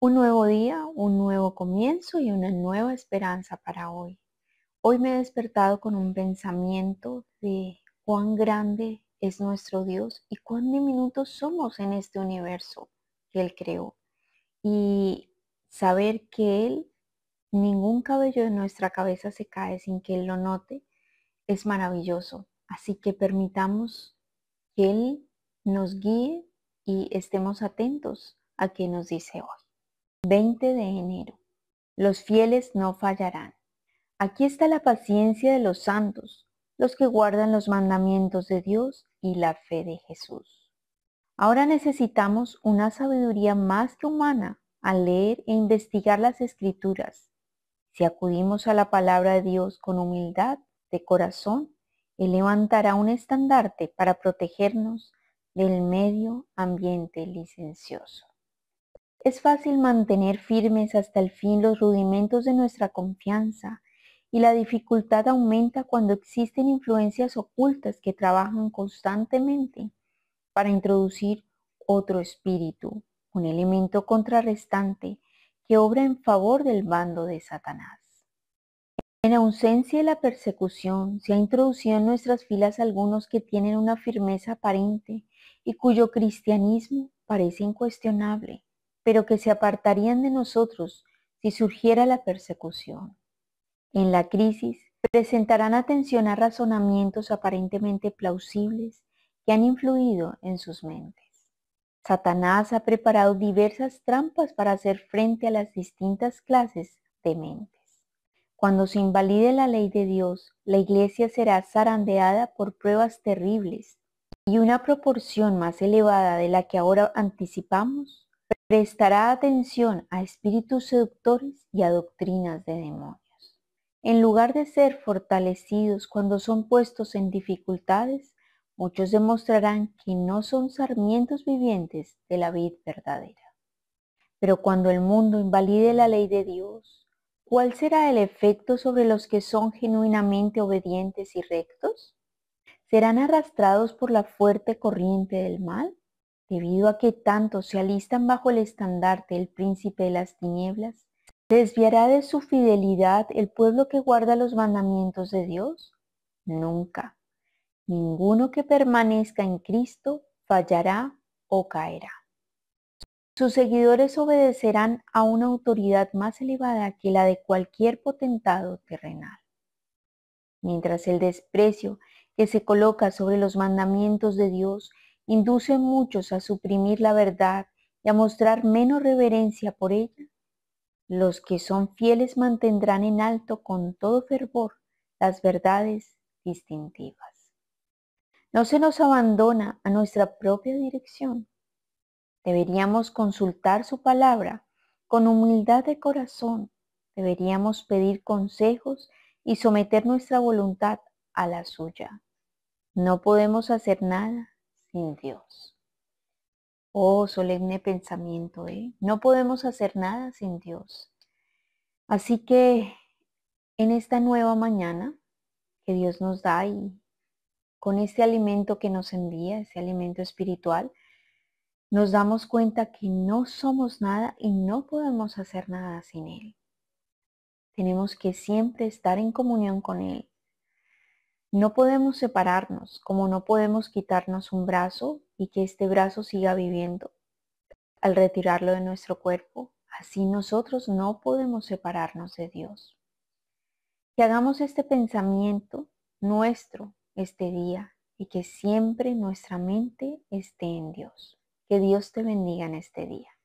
Un nuevo día, un nuevo comienzo y una nueva esperanza para hoy. Hoy me he despertado con un pensamiento de cuán grande es nuestro Dios y cuán diminutos somos en este universo que Él creó. Y saber que Él, ningún cabello de nuestra cabeza se cae sin que Él lo note, es maravilloso. Así que permitamos que Él nos guíe y estemos atentos a qué nos dice hoy. 20 de enero. Los fieles no fallarán. Aquí está la paciencia de los santos, los que guardan los mandamientos de Dios y la fe de Jesús. Ahora necesitamos una sabiduría más que humana al leer e investigar las escrituras. Si acudimos a la palabra de Dios con humildad de corazón, Él levantará un estandarte para protegernos del medio ambiente licencioso. Es fácil mantener firmes hasta el fin los rudimentos de nuestra confianza y la dificultad aumenta cuando existen influencias ocultas que trabajan constantemente para introducir otro espíritu, un elemento contrarrestante que obra en favor del bando de Satanás. En ausencia de la persecución, se ha introducido en nuestras filas algunos que tienen una firmeza aparente y cuyo cristianismo parece incuestionable pero que se apartarían de nosotros si surgiera la persecución. En la crisis presentarán atención a razonamientos aparentemente plausibles que han influido en sus mentes. Satanás ha preparado diversas trampas para hacer frente a las distintas clases de mentes. Cuando se invalide la ley de Dios, la iglesia será zarandeada por pruebas terribles y una proporción más elevada de la que ahora anticipamos prestará atención a espíritus seductores y a doctrinas de demonios. En lugar de ser fortalecidos cuando son puestos en dificultades, muchos demostrarán que no son sarmientos vivientes de la vid verdadera. Pero cuando el mundo invalide la ley de Dios, ¿cuál será el efecto sobre los que son genuinamente obedientes y rectos? ¿Serán arrastrados por la fuerte corriente del mal? debido a que tanto se alistan bajo el estandarte del príncipe de las tinieblas, desviará de su fidelidad el pueblo que guarda los mandamientos de Dios? Nunca. Ninguno que permanezca en Cristo fallará o caerá. Sus seguidores obedecerán a una autoridad más elevada que la de cualquier potentado terrenal. Mientras el desprecio que se coloca sobre los mandamientos de Dios Inducen muchos a suprimir la verdad y a mostrar menos reverencia por ella, los que son fieles mantendrán en alto con todo fervor las verdades distintivas. No se nos abandona a nuestra propia dirección. Deberíamos consultar su palabra con humildad de corazón. Deberíamos pedir consejos y someter nuestra voluntad a la suya. No podemos hacer nada Dios. Oh, solemne pensamiento, ¿eh? no podemos hacer nada sin Dios. Así que en esta nueva mañana que Dios nos da y con este alimento que nos envía, ese alimento espiritual, nos damos cuenta que no somos nada y no podemos hacer nada sin Él. Tenemos que siempre estar en comunión con Él, no podemos separarnos, como no podemos quitarnos un brazo y que este brazo siga viviendo. Al retirarlo de nuestro cuerpo, así nosotros no podemos separarnos de Dios. Que hagamos este pensamiento nuestro este día y que siempre nuestra mente esté en Dios. Que Dios te bendiga en este día.